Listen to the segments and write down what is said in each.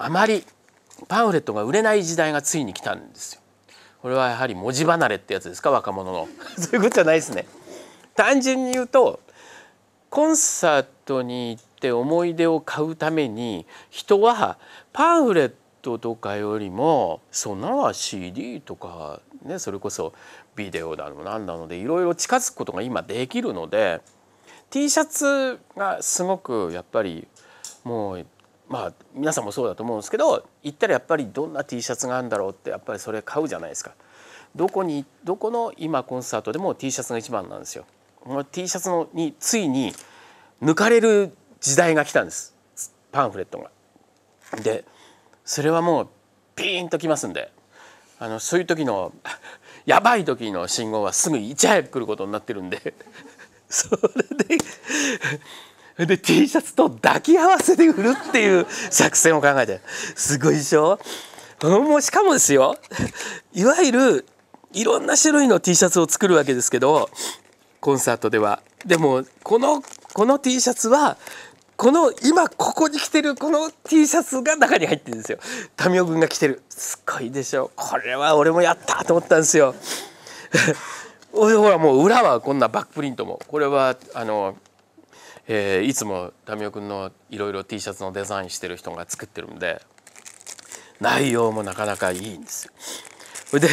あまりパンフレットが売れない時代がついに来たんですよ。これはやはり文字離れってやつですか若者の。そういうことじゃないですね。単純に言うとコンサートに行って思い出を買うために人はパンフレットとかよりもそんなは CD とか、ね、それこそビデオだのなんだのでいろいろ近づくことが今できるので T シャツがすごくやっぱりもうまあ皆さんもそうだと思うんですけど行ったらやっぱりどんな T シャツがあるんだろうってやっぱりそれ買うじゃないですか。どこにどこの今コンサートでも T シャツが一番なんですよ。T シャツのについに抜かれる時代が来たんですパンフレットが。でそれはもうピーンときますんであのそういう時の やばい時の信号はすぐいち早く来ることになってるんで それでで T シャツと抱き合わせで売るっていう作戦を考えてすごいでしょもうしかもですよいわゆるいろんな種類の T シャツを作るわけですけどコンサートではでもこのこの T シャツはこの今ここに着てるこの T シャツが中に入ってるんですよ民生君が着てるすごいでしょこれは俺もやったと思ったんですよ ほらもう裏はこんなバックプリントもこれはあのえー、いつも民生君のいろいろ T シャツのデザインしてる人が作ってるんで内容もなかなかいいんですよ。それで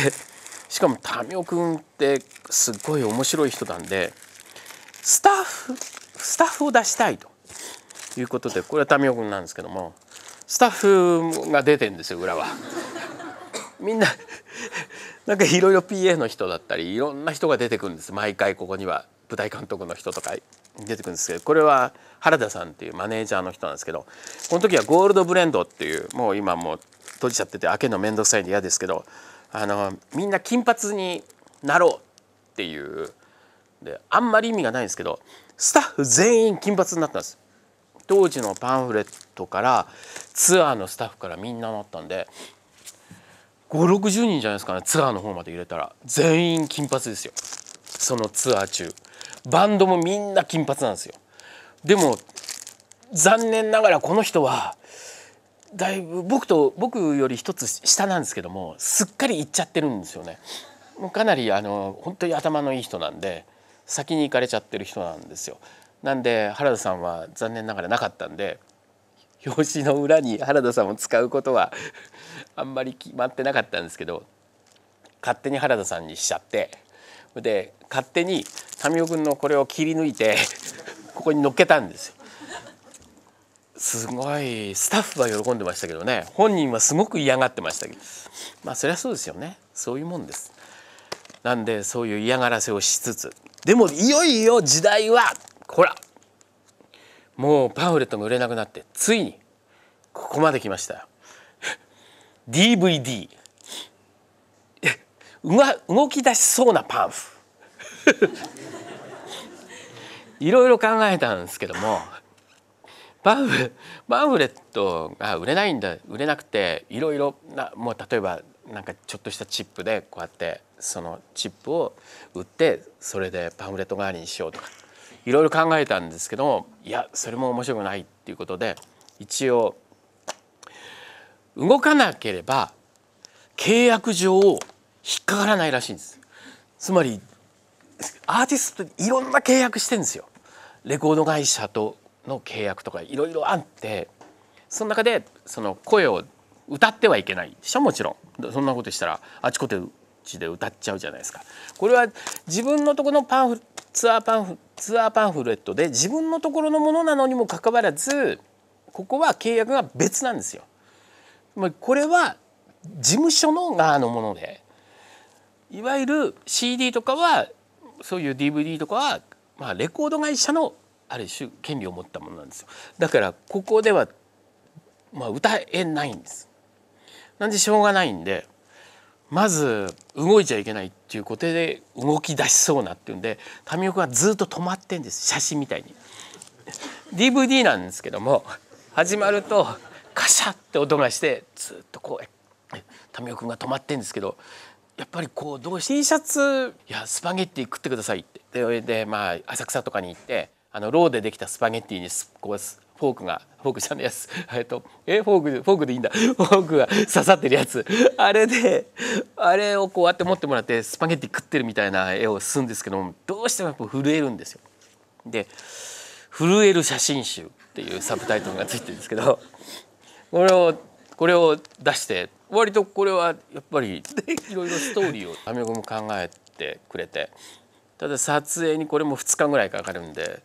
しかも民生君ってすっごい面白い人なんでスタッフスタッフを出したいということでこれは民生君なんですけどもスタッフが出てんですよ裏は。みんななんかいろいろ PA の人だったりいろんな人が出てくるんです毎回ここには舞台監督の人とか出てくるんですけどこれは原田さんっていうマネージャーの人なんですけどこの時はゴールドブレンドっていうもう今もう閉じちゃってて開けるの面倒くさいんで嫌ですけどあのみんな金髪になろうっていうであんまり意味がないんですけどスタッフ全員金髪になったんです当時のパンフレットからツアーのスタッフからみんななったんで560人じゃないですかねツアーの方まで入れたら全員金髪ですよそのツアー中。バンドもみんな金髪なんですよでも残念ながらこの人はだいぶ僕と僕より一つ下なんですけどもすっかりいっちゃってるんですよねもうかなりあの本当に頭のいい人なんで先に行かれちゃってる人なんですよなんで原田さんは残念ながらなかったんで表紙の裏に原田さんを使うことはあんまり決まってなかったんですけど勝手に原田さんにしちゃって。で勝手に民生君のこれを切り抜いて ここに乗っけたんですよ。すごいスタッフは喜んでましたけどね本人はすごく嫌がってましたけどまあそりゃそうですよねそういうもんです。なんでそういう嫌がらせをしつつでもいよいよ時代はほらもうパンフレットが売れなくなってついにここまで来ました DVD。動き出しそうなパンフ いろいろ考えたんですけどもパンフパンフレットが売れないんだ売れなくていろいろなもう例えばなんかちょっとしたチップでこうやってそのチップを売ってそれでパンフレット代わりにしようとかいろいろ考えたんですけどもいやそれも面白くないっていうことで一応動かなければ契約上引っかからないらしいんですつまりアーティストいろんな契約してんですよレコード会社との契約とかいろいろあってその中でその声を歌ってはいけないでしょもちろんそんなことしたらあちこちで歌っちゃうじゃないですかこれは自分のところのパンフツアーパンフツアーパンフレットで自分のところのものなのにもかかわらずここは契約が別なんですよ。これは事務所の側のものでいわゆる CD とかはそういう DVD とかは、まあ、レコード会社のある種権利を持ったものなんですよだからここでは、まあ、歌えないんですなんでしょうがないんでまず動いちゃいけないっていうことで動き出しそうなっていうんで民生がずっと止まってんです写真みたいに DVD なんですけども始まるとカシャって音がしてずっとこう民生君が止まってんですけどやっぱりこうどう T シャツいやスパゲッティ食ってくださいってででまあ浅草とかに行ってあのローでできたスパゲッティにこうフォークがフォークじゃねえやつ えっとえフォークフォークでいいんだ フォークが刺さってるやつあれであれをこうやって持ってもらってスパゲッティ食ってるみたいな絵をするんですけどもどうしてもやっぱ震えるんですよ。で「震える写真集」っていうサブタイトルがついてるんですけどこれをこれを出して割とこれはやっぱりいろいろストーリーをア メゴも考えてくれてただ撮影にこれも2日ぐらいかかるんで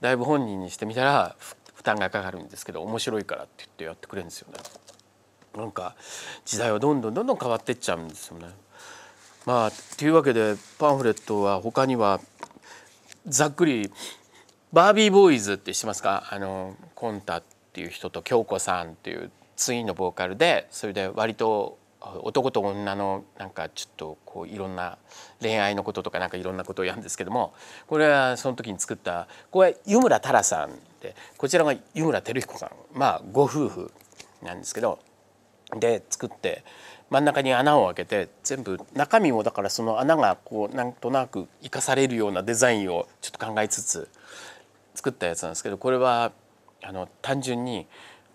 だいぶ本人にしてみたら負担がかかるんですけど面白いからって言ってやってくれるんですよね。なんか時代はどんどんどんどん変わってっちゃうんですよね。まあというわけでパンフレットは他にはざっくり「バービーボーイズ」って知ってますかあのコンタっていう人と京子さんっていうツインのボーカルでそれで割と男と女のなんかちょっとこういろんな恋愛のこととかなんかいろんなことをやるんですけどもこれはその時に作ったこれ湯村太良さんでこちらが湯村照彦さんまあご夫婦なんですけどで作って真ん中に穴を開けて全部中身もだからその穴がこうなんとなく生かされるようなデザインをちょっと考えつつ作ったやつなんですけどこれはあの単純に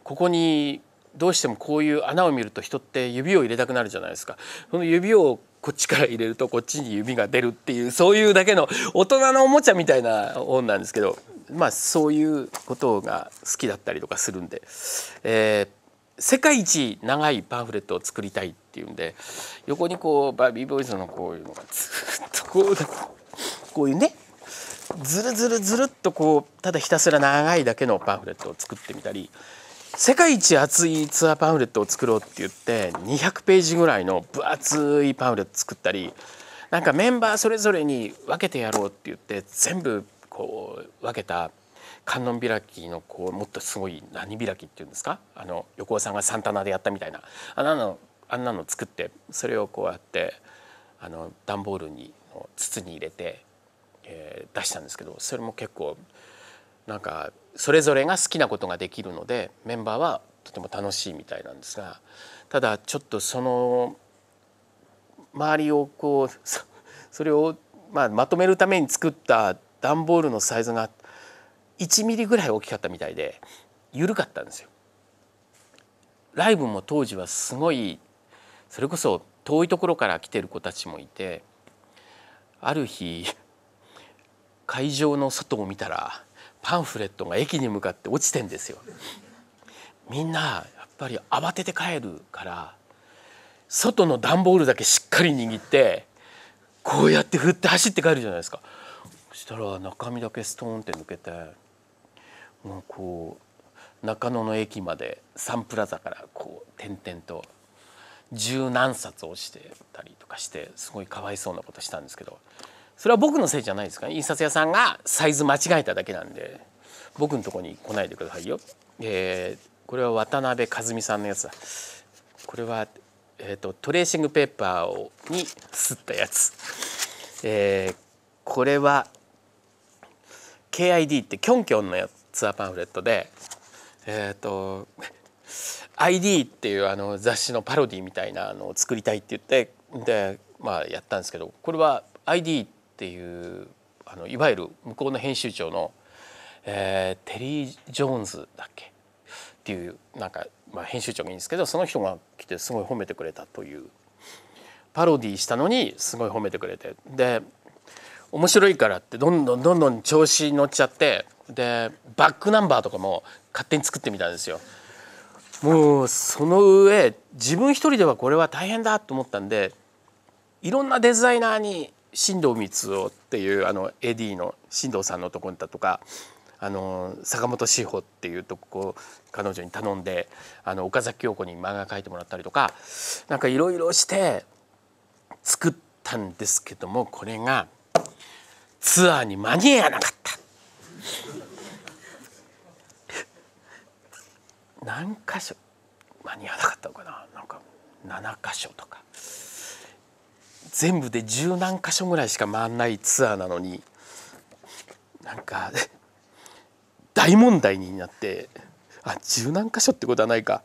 ここにどうしてもこういう穴を見ると人って指を入れたくなるじゃないですか。その指をこっちから入れるとこっちに指が出るっていうそういうだけの大人のおもちゃみたいな本なんですけど、まあ、そういうことが好きだったりとかするんで、えー、世界一長いパンフレットを作りたいっていうんで横にこうバービーボーイズのこういうのがずっとこうこういうねずるずるずるっとこうただひたすら長いだけのパンフレットを作ってみたり世界一厚いツアーパンフレットを作ろうって言って200ページぐらいの分厚いパンフレット作ったりなんかメンバーそれぞれに分けてやろうって言って全部こう分けた観音開きのこうもっとすごい何開きっていうんですかあの横尾さんがサンタナでやったみたいなあんなのあんなの作ってそれをこうやってあの段ボールに筒に入れて、えー、出したんですけどそれも結構なんかそれぞれが好きなことができるのでメンバーはとても楽しいみたいなんですがただちょっとその周りをこうそれをままとめるために作った段ボールのサイズが1ミリぐらい大きかったみたいで緩かったんですよ。ライブも当時はすごいそれこそ遠いところから来てる子たちもいてある日会場の外を見たらパンフレットが駅に向かって落ちてんですよ。みんなやっぱり慌てて帰るから外の段ボールだけしっかり握ってこうやって振って走って帰るじゃないですか。そしたら中身だけストーンって抜けてもうこう中野の駅までサンプラザからこう点々と十何冊をしてたりとかしてすごいかわいそうなことしたんですけどそれは僕のせいじゃないですか、ね、印刷屋さんがサイズ間違えただけなんで僕のとこに来ないでくださいよ。えー、これは渡辺和美さんのやつだ。これは、えーと、トレーシングペーパーをにすったやつ。えー、これは KID ってキョンキョンのやツアーパンフレットで、えーと、と ID っていうあの雑誌のパロディみたいなのを作りたいって言ってで、まあ、やったんですけどこれは ID ってっていうあのいわゆる向こうの編集長の、えー、テリー・ジョーンズだっけっていうなんか、まあ、編集長がいいんですけどその人が来てすごい褒めてくれたというパロディーしたのにすごい褒めてくれてで面白いからってどんどんどんどん調子に乗っちゃってでバックナンバーとかも勝手に作ってみたんですよ。もうその上自分一人ではこれは大変だと思ったんでいろんなデザイナーに新藤光雄っていうあの AD の新藤さんのとこにだとかあの坂本志保っていうとこ彼女に頼んであの岡崎京子に漫画描いてもらったりとかなんかいろいろして作ったんですけどもこれがツアーに間に合わなかった。何箇所間に合わなかったのかななんか7箇所とか。全部で十何箇所ぐらいしか回んないツアーなのになんか 大問題になってあ十何箇所ってことはないか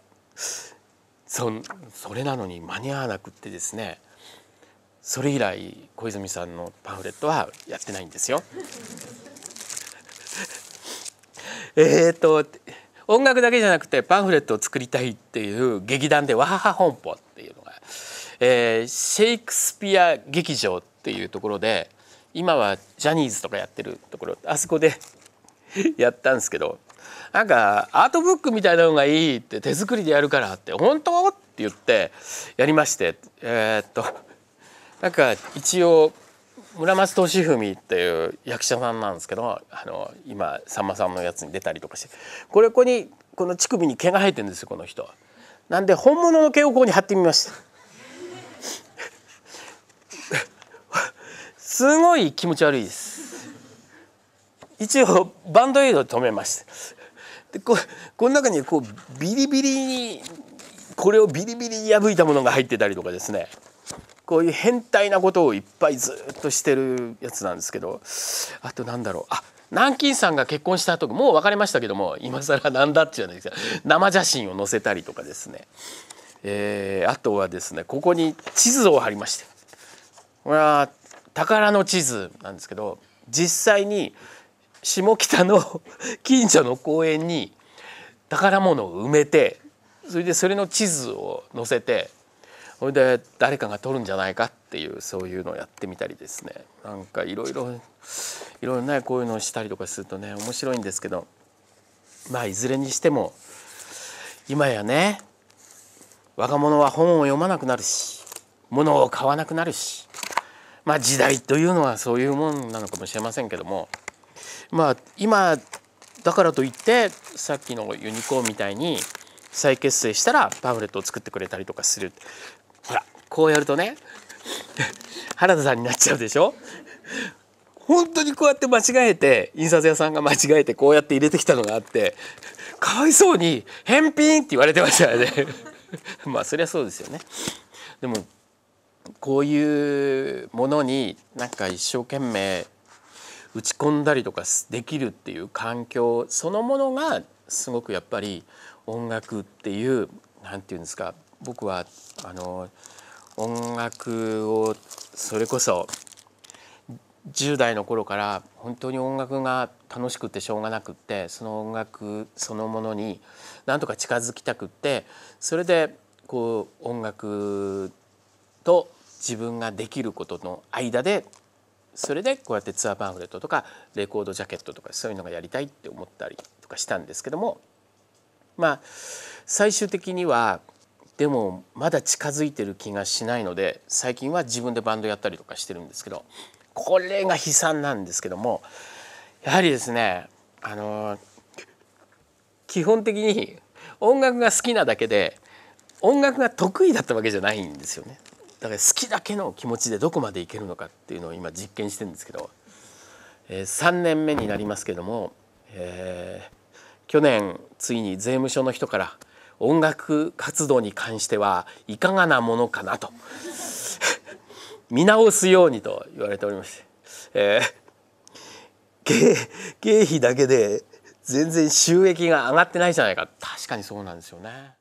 そそれなのに間に合わなくってですねそれ以来小泉さんのパンフレットはやってないんですよ。えっと音楽だけじゃなくてパンフレットを作りたいっていう劇団で「わはは本舗」っていうのがえー、シェイクスピア劇場っていうところで今はジャニーズとかやってるところあそこでやったんですけどなんかアートブックみたいなのがいいって手作りでやるからって本当って言ってやりましてえー、っとなんか一応村松俊文っていう役者さんなんですけどあの今さんまさんのやつに出たりとかしてこれここにこの乳首に毛が生えてるんですよこの人。なんで本物の毛をここに貼ってみました。すごい気持ち悪いです一応バンドエイド止めましたでここの中にこうビリビリにこれをビリビリに破いたものが入ってたりとかですねこういう変態なことをいっぱいずっとしてるやつなんですけどあとなんだろうあ南京さんが結婚した後もう別れましたけども今更なんだってじゃないですか生写真を載せたりとかですね、えー、あとはですねここに地図を貼りましてこれは宝の地図なんですけど実際に下北の 近所の公園に宝物を埋めてそれでそれの地図を載せてそれで誰かが撮るんじゃないかっていうそういうのをやってみたりですねなんかいろいろいろねこういうのをしたりとかするとね面白いんですけどまあいずれにしても今やね若者は本を読まなくなるし物を買わなくなるしまあ時代というのはそういうもんなのかもしれませんけどもまあ今だからといってさっきのユニコーンみたいに再結成したらパンフレットを作ってくれたりとかするほらこうやるとね 原田さんになっちゃうでしょ本当にこうやって間違えて印刷屋さんが間違えてこうやって入れてきたのがあってかわいそうに「返品!」って言われてましたよね まあそりゃそうですよね。でもこういうものになんか一生懸命打ち込んだりとかできるっていう環境そのものがすごくやっぱり音楽っていう何て言うんですか僕はあの音楽をそれこそ10代の頃から本当に音楽が楽しくてしょうがなくってその音楽そのものになんとか近づきたくってそれでこう音楽と自分ができることの間でそれでこうやってツアーパンフレットとかレコードジャケットとかそういうのがやりたいって思ったりとかしたんですけどもまあ最終的にはでもまだ近づいてる気がしないので最近は自分でバンドやったりとかしてるんですけどこれが悲惨なんですけどもやはりですねあの基本的に音楽が好きなだけで音楽が得意だったわけじゃないんですよね。だから好きだけの気持ちでどこまでいけるのかっていうのを今実験してるんですけど、えー、3年目になりますけども、えー、去年ついに税務署の人から音楽活動に関してはいかがなものかなと 見直すようにと言われておりまして、えー、経費だけで全然収益が上がってないじゃないか確かにそうなんですよね。